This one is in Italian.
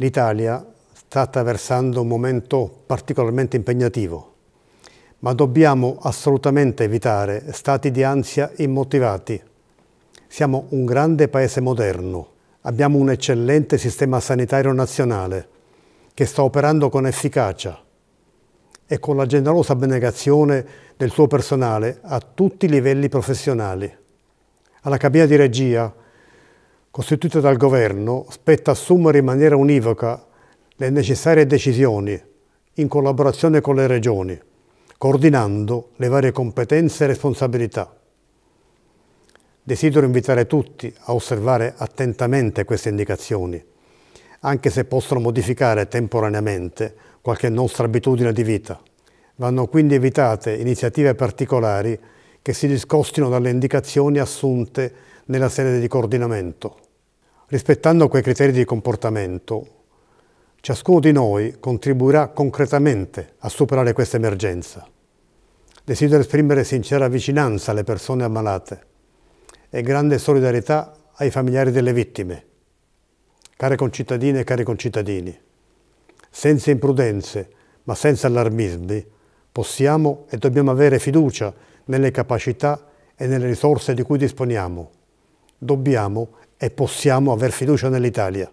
L'Italia sta attraversando un momento particolarmente impegnativo, ma dobbiamo assolutamente evitare stati di ansia immotivati. Siamo un grande paese moderno, abbiamo un eccellente sistema sanitario nazionale che sta operando con efficacia e con la generosa abnegazione del suo personale a tutti i livelli professionali. Alla cabina di regia costituita dal Governo, spetta assumere in maniera univoca le necessarie decisioni in collaborazione con le Regioni, coordinando le varie competenze e responsabilità. Desidero invitare tutti a osservare attentamente queste indicazioni, anche se possono modificare temporaneamente qualche nostra abitudine di vita. Vanno quindi evitate iniziative particolari che si discostino dalle indicazioni assunte nella sede di coordinamento. Rispettando quei criteri di comportamento, ciascuno di noi contribuirà concretamente a superare questa emergenza. Desidero esprimere sincera vicinanza alle persone ammalate e grande solidarietà ai familiari delle vittime. Care concittadine e cari concittadini, senza imprudenze ma senza allarmismi, possiamo e dobbiamo avere fiducia nelle capacità e nelle risorse di cui disponiamo. Dobbiamo e possiamo aver fiducia nell'Italia.